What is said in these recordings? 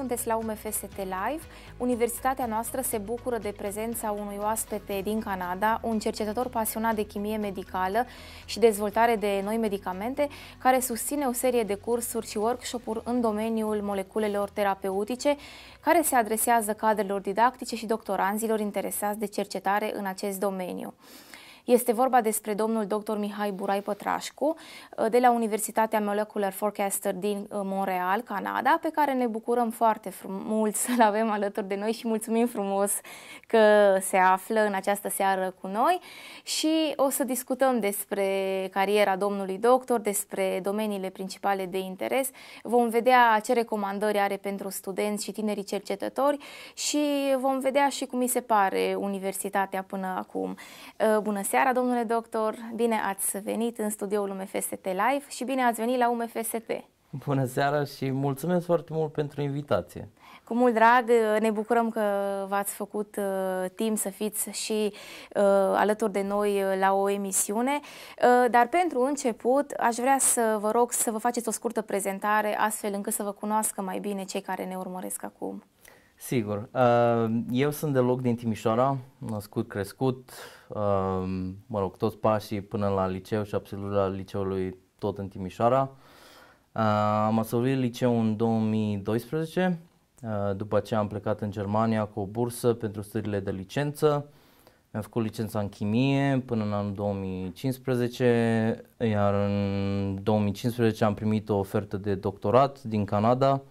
sunteți la UMFST Live. Universitatea noastră se bucură de prezența unui oaspete din Canada, un cercetător pasionat de chimie medicală și dezvoltare de noi medicamente, care susține o serie de cursuri și workshop-uri în domeniul moleculelor terapeutice, care se adresează cadrelor didactice și doctoranzilor interesați de cercetare în acest domeniu. Este vorba despre domnul dr. Mihai Burai Pătrașcu uh, de la Universitatea Molecular Forecaster din uh, Montreal, Canada, pe care ne bucurăm foarte mult să-l avem alături de noi și mulțumim frumos că se află în această seară cu noi și o să discutăm despre cariera domnului doctor, despre domeniile principale de interes. Vom vedea ce recomandări are pentru studenți și tinerii cercetători și vom vedea și cum mi se pare universitatea până acum. Uh, bună seara! seara, domnule doctor! Bine ați venit în studioul UMFST Live și bine ați venit la UMFST! Bună seara și mulțumesc foarte mult pentru invitație! Cu mult drag, ne bucurăm că v-ați făcut uh, timp să fiți și uh, alături de noi uh, la o emisiune, uh, dar pentru început aș vrea să vă rog să vă faceți o scurtă prezentare astfel încât să vă cunoască mai bine cei care ne urmăresc acum. Sigur. Ehm, eu sunt deloc din Timișoara, născut, crescut, ehm, mă rog, toți pașii până la liceu și absolutarea liceului tot în Timișoara. Ehm, am absolvit liceul în 2012, după ce am plecat în Germania cu o bursă pentru studiile de licență. Mi-am făcut licența în chimie până în anul 2015, iar în 2015 am primit o ofertă de doctorat din Canada,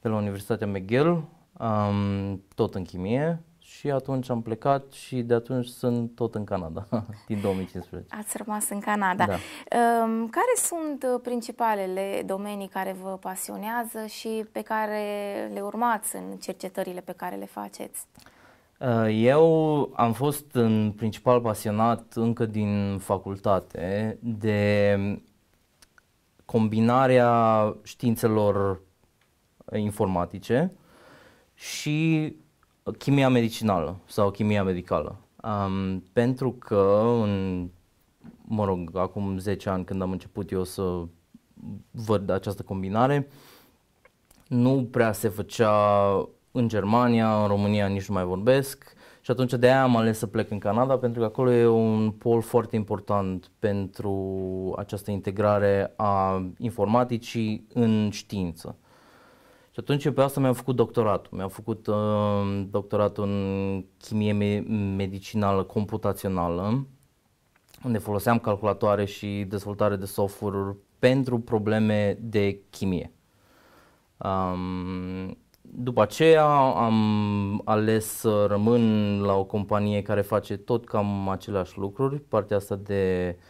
de la Universitatea McGill, um, tot în chimie și atunci am plecat și de atunci sunt tot în Canada, din 2015. Ați rămas în Canada. Da. Um, care sunt uh, principalele domenii care vă pasionează și pe care le urmați în cercetările pe care le faceți? Uh, eu am fost în principal pasionat încă din facultate de combinarea științelor informatice și chimia medicinală sau chimia medicală. Um, pentru că, în, mă rog, acum 10 ani când am început eu să văd această combinare, nu prea se făcea în Germania, în România nici nu mai vorbesc și atunci de aia am ales să plec în Canada pentru că acolo e un pol foarte important pentru această integrare a informaticii în știință. Și atunci pe asta mi-am făcut doctoratul. Mi-am făcut uh, doctoratul în chimie me- medicinală computațională, unde foloseam calculatoare și dezvoltare de software pentru probleme de chimie. Um, după aceea am ales să rămân la o companie care face tot cam aceleași lucruri, partea asta de uh,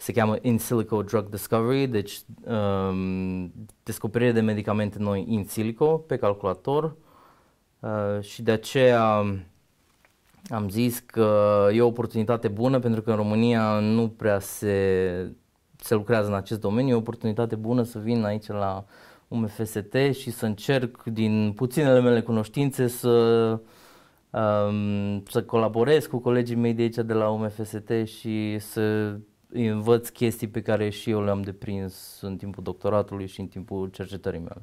se cheamă In Silico Drug Discovery, deci um, descoperire de medicamente noi in silico pe calculator uh, și de aceea am zis că e o oportunitate bună pentru că în România nu prea se, se lucrează în acest domeniu, e o oportunitate bună să vin aici la UMFST și să încerc din puținele mele cunoștințe să um, să colaborez cu colegii mei de aici de la UMFST și să învăț chestii pe care și eu le-am deprins în timpul doctoratului și în timpul cercetării mele.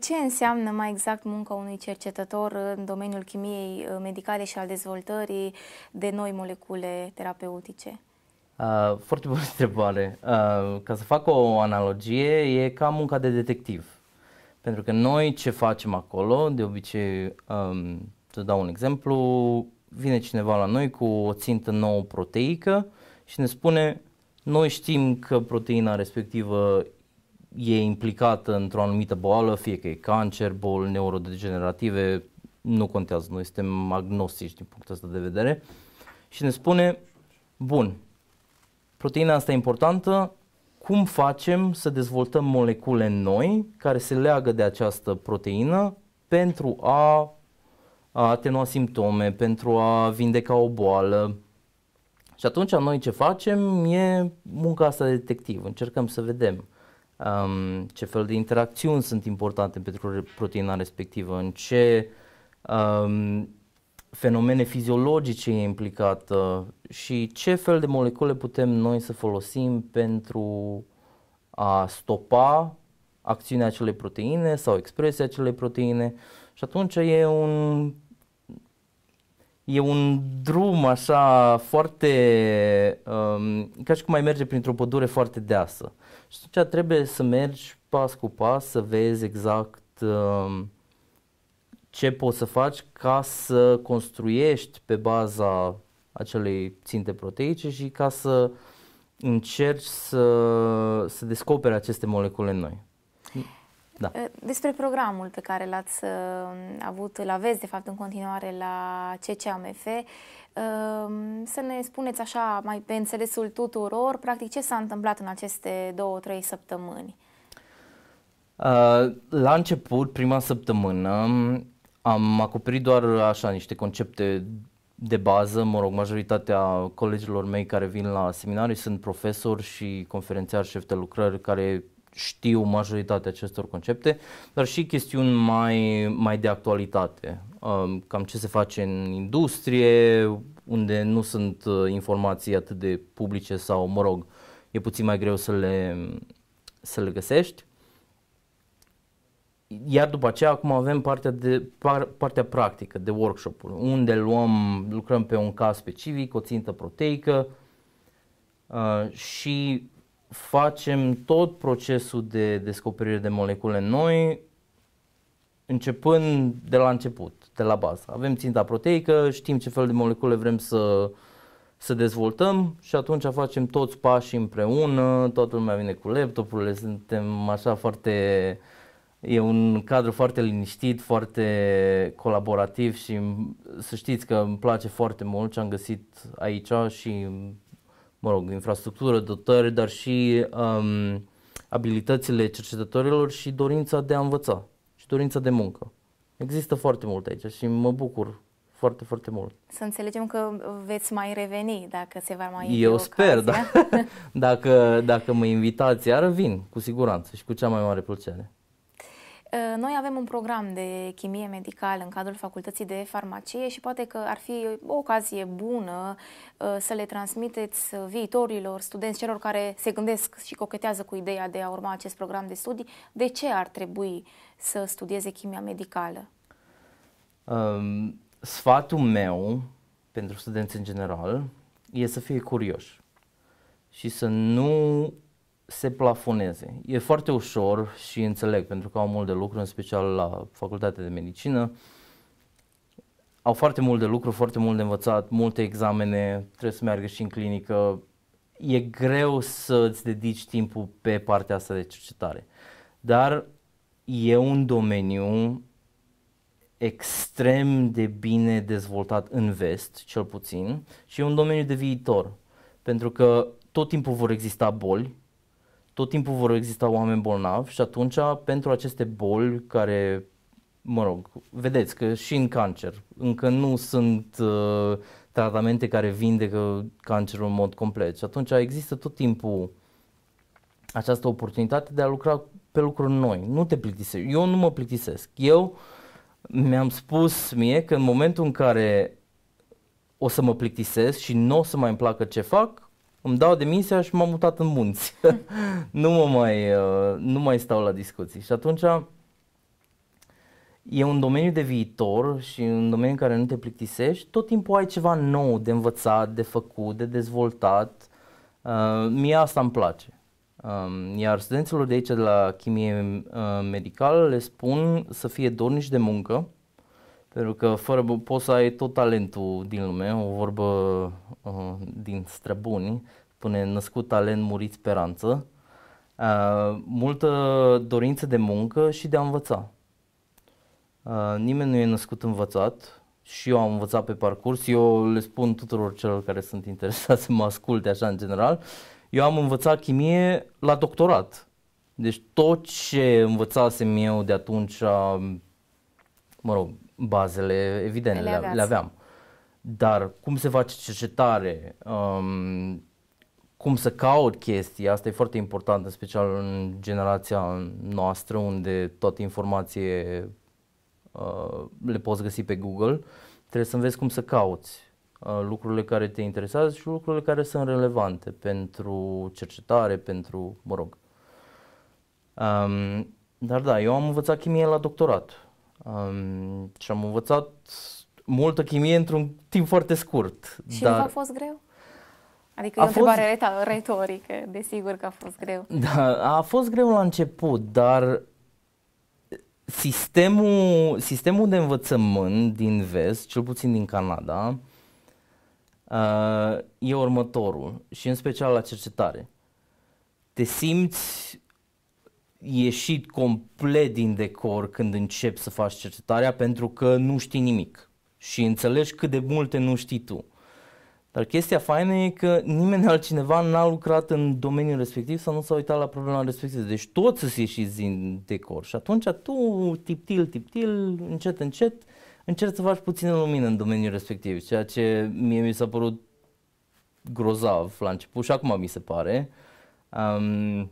Ce înseamnă mai exact munca unui cercetător în domeniul chimiei medicale și al dezvoltării de noi molecule terapeutice? Uh, foarte bună întrebare. Uh, ca să fac o analogie, e ca munca de detectiv. Pentru că noi ce facem acolo, de obicei, um, să dau un exemplu, vine cineva la noi cu o țintă nouă proteică și ne spune noi știm că proteina respectivă e implicată într-o anumită boală, fie că e cancer, boli neurodegenerative, nu contează, noi suntem agnostici din punctul ăsta de vedere și ne spune, bun, proteina asta e importantă, cum facem să dezvoltăm molecule noi care se leagă de această proteină pentru a, a atenua simptome, pentru a vindeca o boală, și atunci noi ce facem e munca asta de detectiv, încercăm să vedem um, ce fel de interacțiuni sunt importante pentru proteina respectivă, în ce um, fenomene fiziologice e implicată și ce fel de molecule putem noi să folosim pentru a stopa acțiunea acelei proteine sau expresia acelei proteine și atunci e un e un drum așa foarte, um, ca și cum ai merge printr-o pădure foarte deasă. Și atunci trebuie să mergi pas cu pas, să vezi exact um, ce poți să faci ca să construiești pe baza acelei ținte proteice și ca să încerci să, să descoperi aceste molecule noi. Da. Eh, despre programul pe care l-ați eh, avut, îl aveți de fapt în continuare la CCAMF, ehm, să ne spuneți așa mai pe înțelesul tuturor, practic ce s-a întâmplat în aceste două, trei săptămâni? Eh, la început, prima săptămână, am acoperit doar așa niște concepte de bază, mă rog, majoritatea colegilor mei care vin la seminarii sunt profesori și conferențiari șef de lucrări care știu majoritatea acestor concepte, dar și chestiuni mai, mai de actualitate, um, cam ce se face în industrie, unde nu sunt uh, informații atât de publice sau, mă rog, e puțin mai greu să le, să le găsești. Iar după aceea acum avem partea, de, par, partea practică de workshop-ul, unde luăm, lucrăm pe un caz specific, o țintă proteică uh, și facem tot procesul de descoperire de molecule noi, începând de la început, de la bază. Avem ținta proteică, știm ce fel de molecule vrem să, să dezvoltăm și atunci facem toți pașii împreună, toată lumea vine cu laptopurile, suntem așa foarte... E un cadru foarte liniștit, foarte colaborativ și să știți că îmi place foarte mult ce am găsit aici și mă rog, infrastructură, dotări, dar și um, abilitățile cercetătorilor și dorința de a învăța și dorința de muncă. Există foarte mult aici și mă bucur foarte, foarte mult. Să înțelegem că veți mai reveni dacă se va mai Eu sper, da. dacă, dacă mă invitați iar vin, cu siguranță și cu cea mai mare plăcere. Uh, noi avem un program de chimie medicală în cadrul Facultății de Farmacie și poate că ar fi o ocazie bună uh, să le transmiteți uh, viitorilor studenți, celor care se gândesc și cochetează cu ideea de a urma acest program de studii, de ce ar trebui să studieze chimia medicală? Um, sfatul meu pentru studenți în general e să fie curioși și să nu se plafoneze. E foarte ușor și înțeleg, pentru că au mult de lucru, în special la facultatea de medicină. Au foarte mult de lucru, foarte mult de învățat, multe examene, trebuie să meargă și în clinică. E greu să îți dedici timpul pe partea asta de cercetare. Dar e un domeniu extrem de bine dezvoltat în vest, cel puțin, și e un domeniu de viitor. Pentru că tot timpul vor exista boli, tot timpul vor exista oameni bolnavi și atunci pentru aceste boli care, mă rog, vedeți că și în cancer încă nu sunt uh, tratamente care vindecă cancerul în mod complet și atunci există tot timpul această oportunitate de a lucra pe lucruri noi. Nu te plictisești. Eu nu mă plictisesc. Eu mi-am spus mie că în momentul în care o să mă plictisesc și nu o să mai îmi placă ce fac, îmi dau demisia și m-am mutat în munți. nu, mă mai, uh, nu mai stau la discuții. Și atunci e un domeniu de viitor și un domeniu în care nu te plictisești, tot timpul ai ceva nou de învățat, de făcut, de dezvoltat. Uh, mie asta îmi place. Um, iar studenților de aici de la chimie uh, medicală le spun să fie dornici de muncă, pentru că fără poți să ai tot talentul din lume, o vorbă uh, din străbuni, spune născut talent, murit speranță, uh, multă dorință de muncă și de a învăța. Uh, nimeni nu e născut învățat și eu am învățat pe parcurs, eu le spun tuturor celor care sunt interesați să mă asculte așa în general, eu am învățat chimie la doctorat. Deci tot ce învățasem eu de atunci, uh, mă rog, bazele evidente, le, le, le aveam. Dar cum se face cercetare, um, cum să caut chestii, asta e foarte important, în special în generația noastră, unde toată informație uh, le poți găsi pe Google, trebuie să înveți cum să cauți uh, lucrurile care te interesează și lucrurile care sunt relevante pentru cercetare, pentru, mă rog. Um, dar da, eu am învățat chimie la doctorat. Um, și am învățat multă chimie într-un timp foarte scurt. Și dar... nu a fost greu? Adică a e o fost... întrebare retorică, desigur că a fost greu. Da, a fost greu la început, dar sistemul, sistemul de învățământ din vest, cel puțin din Canada, uh, e următorul și în special la cercetare. Te simți ieșit complet din decor când începi să faci cercetarea pentru că nu știi nimic și înțelegi cât de multe nu știi tu. Dar chestia faină e că nimeni altcineva n-a lucrat în domeniul respectiv sau nu s-a uitat la problema respectivă. Deci toți să ieșiți din decor și atunci tu tiptil, tiptil, încet, încet, încerci să faci puțină lumină în domeniul respectiv, ceea ce mie mi s-a părut grozav la început și acum mi se pare. Um,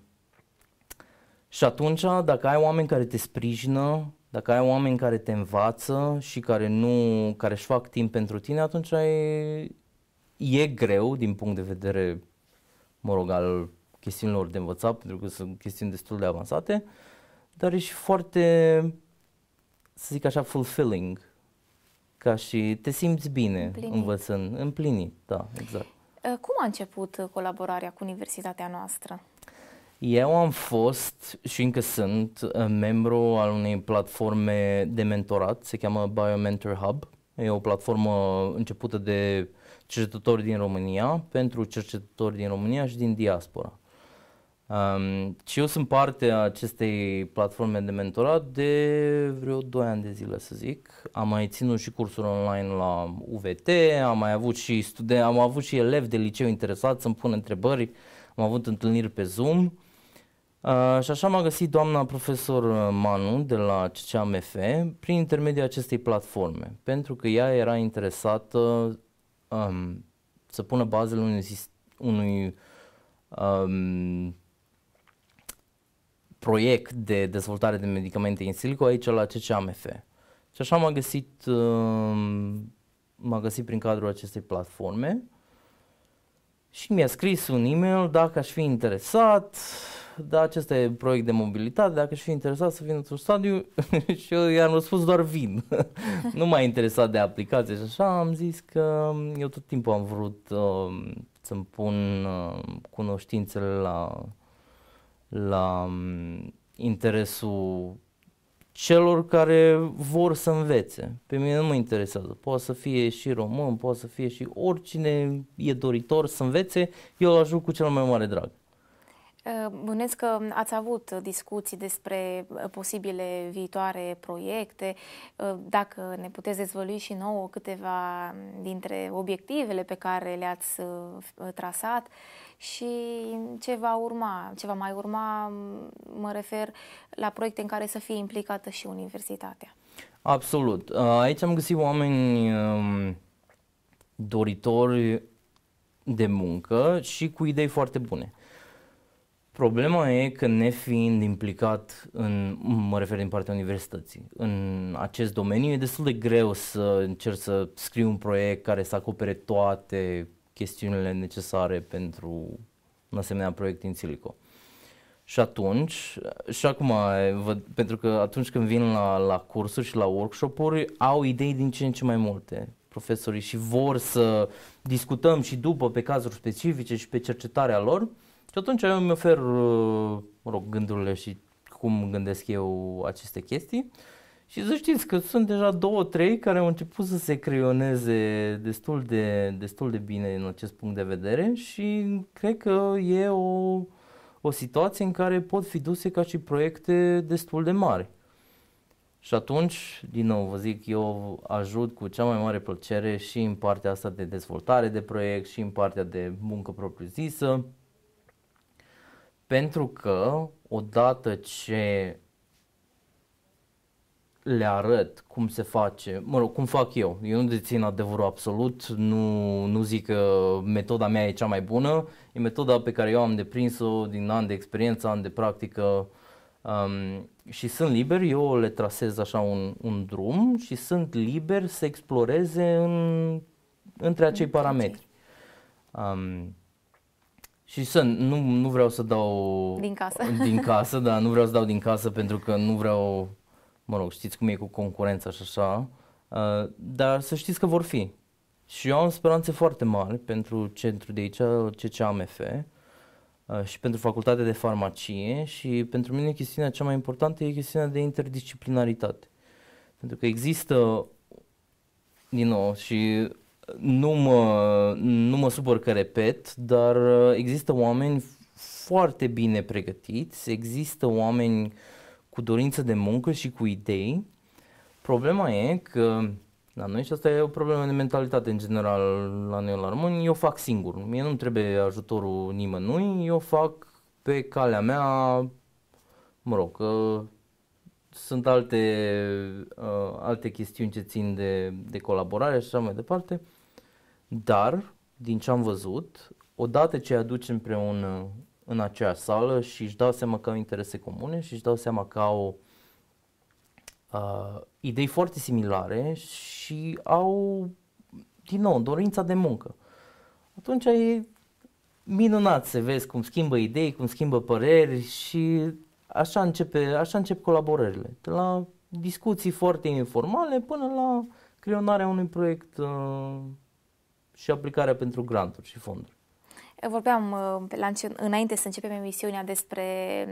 și atunci, dacă ai oameni care te sprijină, dacă ai oameni care te învață și care nu, care își fac timp pentru tine, atunci ai, e greu din punct de vedere, mă rog, al chestiunilor de învățat, pentru că sunt chestiuni destul de avansate, dar e și foarte, să zic așa, fulfilling, ca și te simți bine împlinit. învățând, împlinit, da, exact. Cum a început colaborarea cu universitatea noastră? Eu am fost și încă sunt uh, membru al unei platforme de mentorat, se cheamă BioMentor Hub. E o platformă începută de cercetători din România, pentru cercetători din România și din diaspora. Um, și eu sunt parte a acestei platforme de mentorat de vreo 2 ani de zile, să zic. Am mai ținut și cursuri online la UVT, am mai avut și studen- am avut și elevi de liceu interesați să-mi pun întrebări, am avut întâlniri pe Zoom. Uh, Uh, și așa m-a găsit doamna profesor uh, Manu de la CCAMF prin intermediul acestei platforme, pentru că ea era interesată um, să pună bazele unui, unui um, proiect de dezvoltare de medicamente în silico aici la CCAMF. Și așa m-a găsit, um, m-a găsit prin cadrul acestei platforme și mi-a scris un e-mail dacă aș fi interesat dar acesta e proiect de mobilitate, dacă și fi interesat să vină într-un stadiu și eu i-am răspuns doar vin. nu m-a interesat de aplicație și așa, am zis că eu tot timpul am vrut uh, să-mi pun uh, cunoștințele la, la um, interesul celor care vor să învețe. Pe mine nu mă interesează. Poate să fie și român, poate să fie și oricine e doritor să învețe, eu îl ajut cu cel mai mare drag. Ă, Bănesc că ați avut discuții despre ă, posibile viitoare proiecte. Ă, dacă ne puteți dezvălui și nouă câteva dintre obiectivele pe care le-ați trasat și ce va urma, ce va mai urma, mă refer la proiecte în care să fie implicată și universitatea. Absolut. Aici am găsit oameni doritori de muncă și cu idei foarte bune. Problema e că ne fiind implicat în, mă refer din partea universității, în acest domeniu, e destul de greu să încerc să scriu un proiect care să acopere toate chestiunile necesare pentru un asemenea proiect în silico. Și atunci, și acum, văd, pentru că atunci când vin la, la cursuri și la workshop-uri, au idei din ce în ce mai multe profesorii și vor să discutăm și după pe cazuri specifice și pe cercetarea lor și atunci eu îmi ofer, mă rog, gândurile și cum gândesc eu aceste chestii. Și să știți că sunt deja două, trei care au început să se creioneze destul de, destul de bine în acest punct de vedere și cred că e o, o situație în care pot fi duse ca și proiecte destul de mari. Și atunci, din nou, vă zic, eu ajut cu cea mai mare plăcere și în partea asta de dezvoltare de proiect și în partea de muncă propriu-zisă. Pentru că odată ce le arăt cum se face, mă rog, cum fac eu. Eu nu dețin adevărul absolut, nu, nu zic că metoda mea e cea mai bună, e metoda pe care eu am deprins-o din an de experiență, an de practică um, și sunt liber, eu le trasez așa un, un drum și sunt liber să exploreze în, între acei parametri. Um, și să nu, nu vreau să dau din casă. din casă, da, nu vreau să dau din casă pentru că nu vreau, mă rog, știți cum e cu concurența și așa, uh, dar să știți că vor fi. Și eu am speranțe foarte mari pentru centru de aici, CCAMF, uh, și pentru facultatea de farmacie și pentru mine chestiunea cea mai importantă e chestiunea de interdisciplinaritate. Pentru că există, din nou, și nu mă, nu mă supăr că repet, dar uh, există oameni foarte bine pregătiți, există oameni cu dorință de muncă și cu idei. Problema e că la noi și asta e o problemă de mentalitate în general la noi la români, eu fac singur, mie nu-mi trebuie ajutorul nimănui, eu fac pe calea mea, mă rog, că sunt alte, uh, alte chestiuni ce țin de, de colaborare și așa mai departe. Dar, din ce am văzut, odată ce aduci împreună în aceeași sală și își dau seama că au interese comune și își dau seama că au uh, idei foarte similare și au, din nou, dorința de muncă. Atunci e minunat să vezi cum schimbă idei, cum schimbă păreri și așa, începe, așa încep colaborările. De la discuții foarte informale până la creionarea unui proiect uh, și aplicarea pentru granturi și fonduri. Vorbeam uh, înainte să începem emisiunea despre,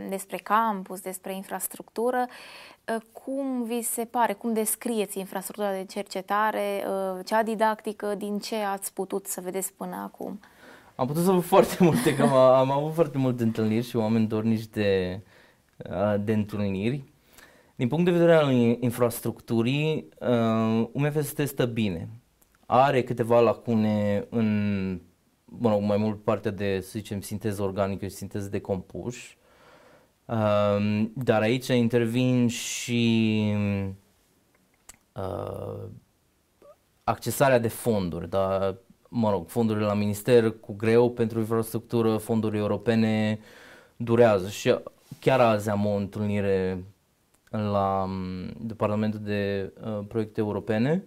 despre campus, despre infrastructură. Uh, cum vi se pare, cum descrieți infrastructura de cercetare, uh, cea didactică, din ce ați putut să vedeți până acum? Am putut să văd foarte multe, că am, am avut foarte multe întâlniri și oameni dornici de, de întâlniri. Din punct de vedere al infrastructurii, UMFS testă bine are câteva lacune în mă rog, mai mult partea de, să zicem, sinteză organică și sinteză de compuși. Um, dar aici intervin și uh, accesarea de fonduri, da? mă rog, fondurile la minister cu greu pentru infrastructură, fonduri europene durează și chiar azi am o întâlnire la mm, Departamentul de uh, Proiecte Europene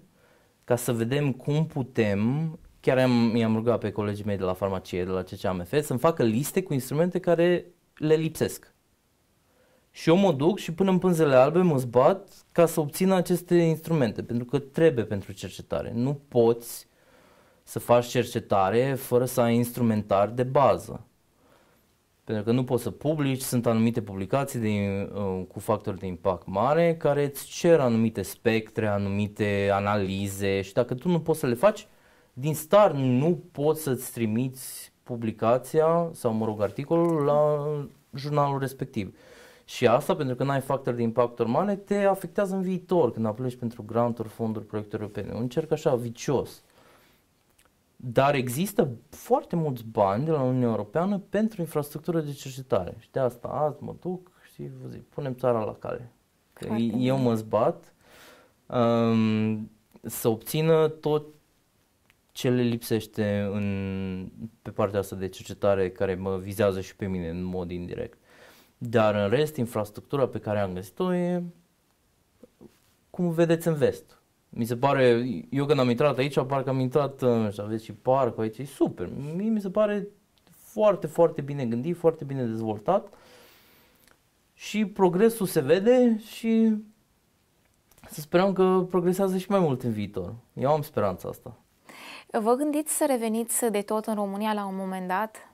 ca să vedem cum putem, chiar am, i-am rugat pe colegii mei de la farmacie, de la CCAMF, să-mi facă liste cu instrumente care le lipsesc. Și eu mă duc și până în pânzele albe mă zbat ca să obțin aceste instrumente, pentru că trebuie pentru cercetare. Nu poți să faci cercetare fără să ai instrumentar de bază. Pentru că nu poți să publici, sunt anumite publicații de, uh, cu factori de impact mare care îți cer anumite spectre, anumite analize și dacă tu nu poți să le faci, din start nu poți să-ți trimiți publicația sau, mă rog, articolul la jurnalul respectiv. Și asta, pentru că n-ai factori de impact mare, te afectează în viitor când aplici pentru granturi, fonduri, proiecte europene. Un cerc așa vicios. Dar există foarte mulți bani de la Uniunea Europeană pentru infrastructură de cercetare. Și de asta azi mă duc și vă zic, punem țara la cale. Că eu mă zbat um, să obțină tot ce le lipsește în, pe partea asta de cercetare care mă vizează și pe mine în mod indirect. Dar în rest, infrastructura pe care am găsit-o e cum vedeți în vest. Mi se pare, eu când am intrat aici, parcă am intrat, și aveți și parcul aici, e super. Mie mi se pare foarte, foarte bine gândit, foarte bine dezvoltat și progresul se vede și să sperăm că progresează și mai mult în viitor. Eu am speranța asta. Vă gândiți să reveniți de tot în România la un moment dat?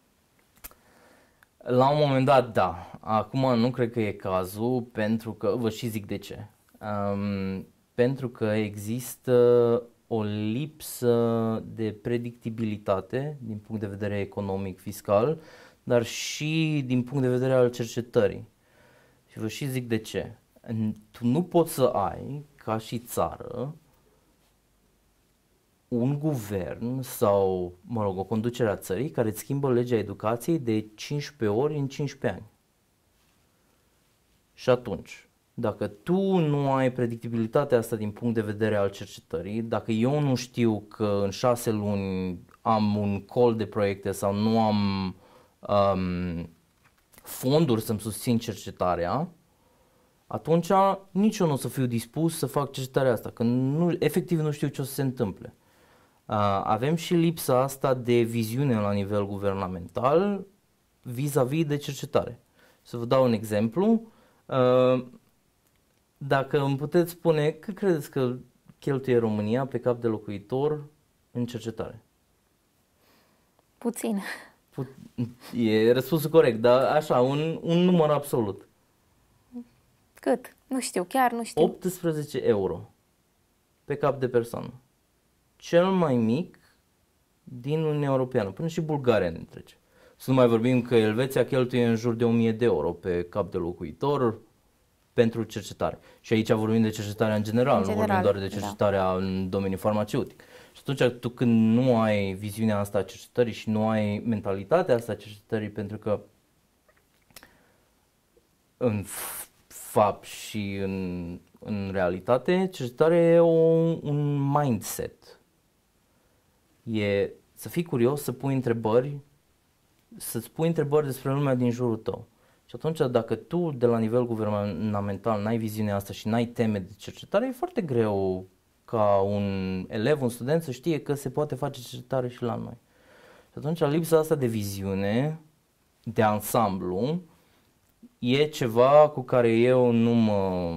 La un moment dat, da. Acum nu cred că e cazul, pentru că vă și zic de ce. Um, pentru că există o lipsă de predictibilitate din punct de vedere economic, fiscal, dar și din punct de vedere al cercetării. Și vă și zic de ce. Tu nu poți să ai, ca și țară, un guvern sau, mă rog, o conducere a țării care îți schimbă legea educației de 15 ori în 15 ani. Și atunci, dacă tu nu ai predictibilitatea asta din punct de vedere al cercetării, dacă eu nu știu că în șase luni am un col de proiecte sau nu am um, fonduri să-mi susțin cercetarea, atunci nici eu nu o să fiu dispus să fac cercetarea asta, că nu, efectiv nu știu ce o să se întâmple. Uh, avem și lipsa asta de viziune la nivel guvernamental vis-a-vis de cercetare. Să vă dau un exemplu. Uh, dacă îmi puteți spune, cât credeți că cheltuie România pe cap de locuitor în cercetare? Puțin. Put- e răspunsul corect, dar așa, un, un număr absolut. Cât? Nu știu, chiar nu știu. 18 euro pe cap de persoană. Cel mai mic din Uniunea Europeană. Până și Bulgaria ne trece. Să nu mai vorbim că Elveția cheltuie în jur de 1000 de euro pe cap de locuitor, pentru cercetare. Și aici vorbim de cercetarea în general, în general nu vorbim doar de da. cercetarea da. în domeniul farmaceutic. Și atunci tu când nu ai viziunea asta a cercetării și nu ai mentalitatea asta a cercetării, pentru că în fapt și în, în realitate, cercetarea e o, un mindset. E să fii curios, să pui întrebări, să-ți pui întrebări despre lumea din jurul tău. Și atunci, dacă tu, de la nivel guvernamental, n-ai viziunea asta și n-ai teme de cercetare, e foarte greu ca un elev, un student să știe că se poate face cercetare și la noi. Și atunci, lipsa asta de viziune, de ansamblu, e ceva cu care eu nu mă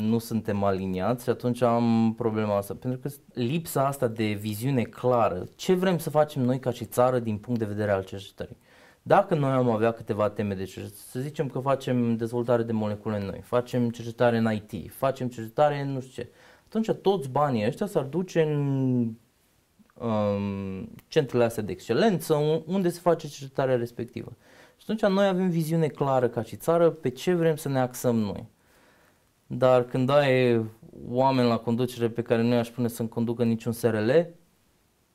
nu suntem aliniați și atunci am problema asta. Pentru că lipsa asta de viziune clară, ce vrem să facem noi ca și țară din punct de vedere al cercetării. Dacă noi am avea câteva teme, deci să zicem că facem dezvoltare de molecule noi, facem cercetare în IT, facem cercetare în nu știu ce, atunci toți banii ăștia s-ar duce în um, centrele astea de excelență unde se face cercetarea respectivă. Și atunci noi avem viziune clară ca și țară pe ce vrem să ne axăm noi. Dar când ai oameni la conducere pe care nu i-aș pune să-mi conducă niciun SRL,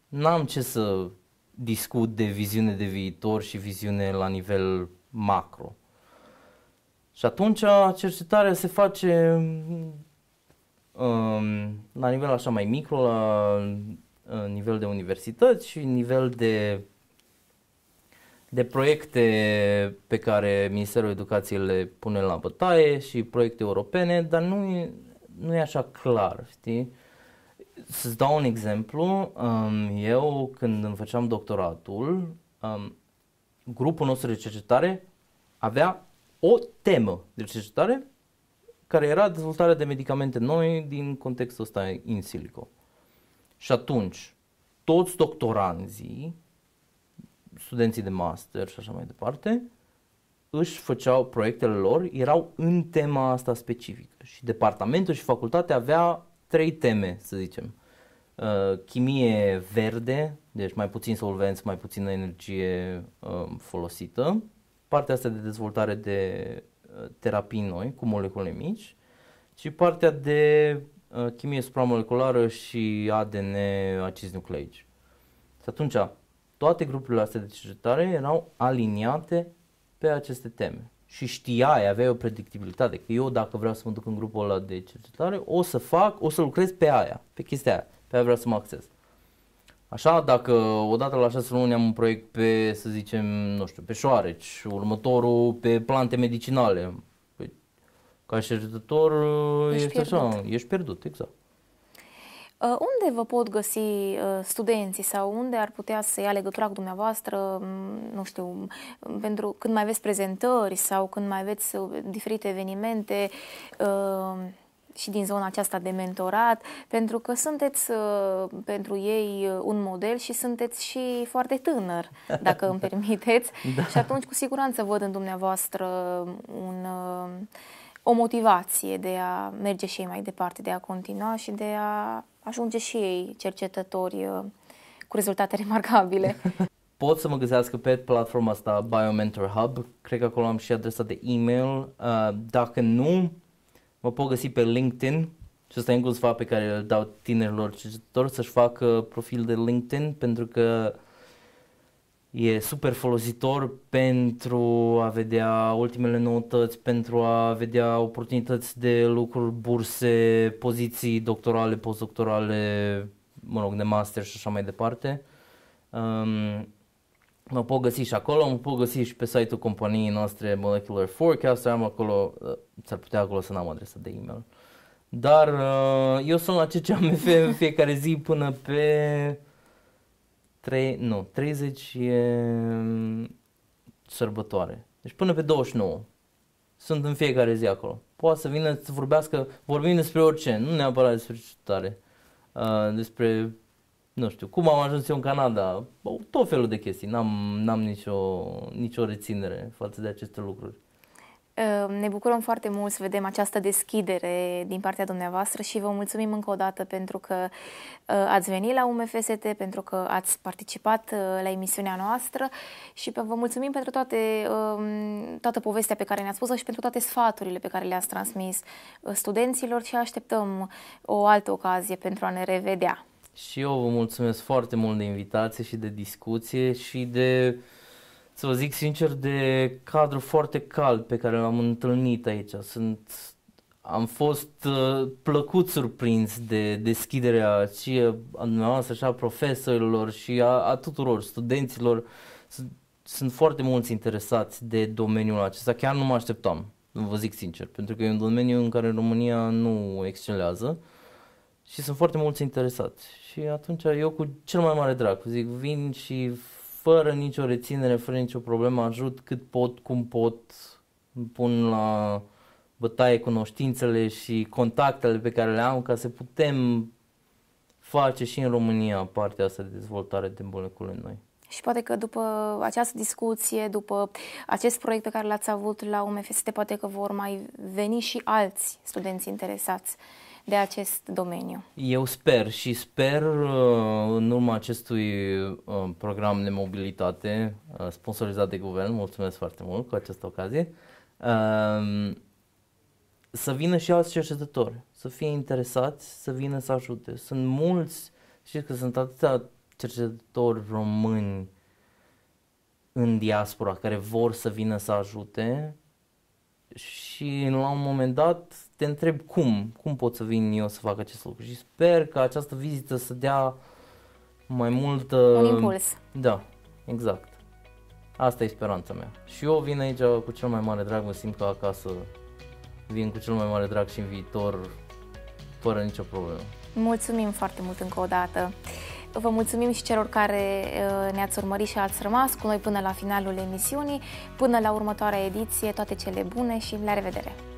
n-am ce să discut de viziune de viitor și viziune la nivel macro. Și atunci cercetarea se face um, la nivel așa mai micro, la uh, nivel de universități și nivel de, de proiecte pe care Ministerul Educației le pune la bătaie și proiecte europene, dar nu e, nu e așa clar, știi? Să-ți dau un exemplu, eu când îmi făceam doctoratul, grupul nostru de cercetare avea o temă de cercetare care era dezvoltarea de medicamente noi din contextul ăsta in silico. Și atunci, toți doctoranzii, studenții de master și așa mai departe, își făceau proiectele lor, erau în tema asta specifică și departamentul și facultatea avea trei teme, să zicem. Uh, chimie verde, deci mai puțin solvenți, mai puțină energie uh, folosită. Partea asta de dezvoltare de uh, terapii noi cu molecule mici și partea de uh, chimie supramoleculară și ADN acizi nucleici. Și atunci, toate grupurile astea de cercetare erau aliniate pe aceste teme și știai, aveai o predictibilitate, că eu dacă vreau să mă duc în grupul ăla de cercetare, o să fac, o să lucrez pe aia, pe chestia aia, pe aia vreau să mă acces. Așa, dacă odată la șase luni am un proiect pe, să zicem, nu știu, pe șoareci, următorul pe plante medicinale, păi, ca cercetător ești, ești pierdut. așa, ești pierdut, exact. Uh, unde vă pot găsi uh, studenții sau unde ar putea să ia legătura cu dumneavoastră, mm, nu știu, mm, pentru când mai aveți prezentări sau când mai aveți uh, diferite evenimente și din zona aceasta de mentorat, pentru că sunteți pentru ei un model și sunteți și foarte tânăr, dacă îmi permiteți. da. Și atunci, cu siguranță, văd în dumneavoastră un o motivație de a merge și ei mai departe, de a continua și de a ajunge și ei cercetători uh, cu rezultate remarcabile. Pot să mă găsească pe platforma asta Biomentor Hub, cred că acolo am și adresa de e-mail. Uh, dacă nu, mă pot găsi pe LinkedIn și ăsta e un sfat pe care îl dau tinerilor cercetători să-și facă profil de LinkedIn pentru că e super folositor pentru a vedea ultimele noutăți, pentru a vedea oportunități de lucruri, burse, poziții doctorale, postdoctorale, mă rog, de master și așa mai departe. Um, mă pot găsi și acolo, mă pot găsi și pe site-ul companiei noastre Molecular Forecast, am acolo, uh, s ar putea acolo să n-am adresa de e-mail. Dar uh, eu sunt la CCMF în fiecare zi până pe 3, nu, 30 e mm, sărbătoare. Deci până pe 29 sunt în fiecare zi acolo. Poate să vină să vorbească, vorbim despre orice, nu neapărat despre cercetare, uh, despre, nu știu, cum am ajuns eu în Canada, tot felul de chestii, n-am, n-am nicio, nicio reținere față de aceste lucruri. Ehm, ne bucurăm foarte mult să vedem această deschidere din partea dumneavoastră și vă mulțumim încă o dată pentru că eh, ați venit la UMFST, pentru că ați participat eh, la emisiunea noastră și vă mulțumim pentru toate, ehm, toată povestea pe care ne-ați spus-o și pentru toate sfaturile pe care le-ați transmis eh, studenților și așteptăm o altă ocazie pentru a ne revedea. Și eu vă mulțumesc foarte mult de invitație și de discuție și de uh, să vă zic sincer, de cadru foarte cald pe care l-am întâlnit aici. Sunt, am fost uh, plăcut surprins de deschiderea și a dumneavoastră și a profesorilor și a, a tuturor studenților. Sunt, sunt foarte mulți interesați de domeniul acesta, chiar nu mă așteptam, vă zic sincer, pentru că e un domeniu în care România nu excelează și sunt foarte mulți interesați. Și atunci eu cu cel mai mare drag zic, vin și fără nicio reținere, fără nicio problemă, ajut cât pot, cum pot, pun la bătaie cunoștințele și contactele pe care le am ca să putem face și în România partea asta de dezvoltare de molecule noi. Și poate că după această discuție, după acest proiect pe care l-ați avut la UMFST, poate că vor mai veni și alți studenți interesați de acest domeniu. Eu sper și sper uh, în urma acestui uh, program de mobilitate uh, sponsorizat de guvern, mulțumesc foarte mult cu această ocazie, să vină și alți cercetători, să fie interesați, să vină să ajute. Sunt mulți, știți că sunt atâția cercetători români în diaspora care vor să vină să ajute și la un moment dat te întreb cum, cum pot să vin eu să fac acest lucru și sper că această vizită să dea mai mult... Un impuls. Da, exact. Asta e speranța mea. Și eu vin aici cu cel mai mare drag, mă simt ca acasă, vin cu cel mai mare drag și în viitor, fără nicio problemă. Mulțumim foarte mult încă o dată. Vă mulțumim și celor care uh, ne-ați urmărit și ați rămas cu noi până la finalul emisiunii. Până la următoarea ediție, toate cele bune și la revedere!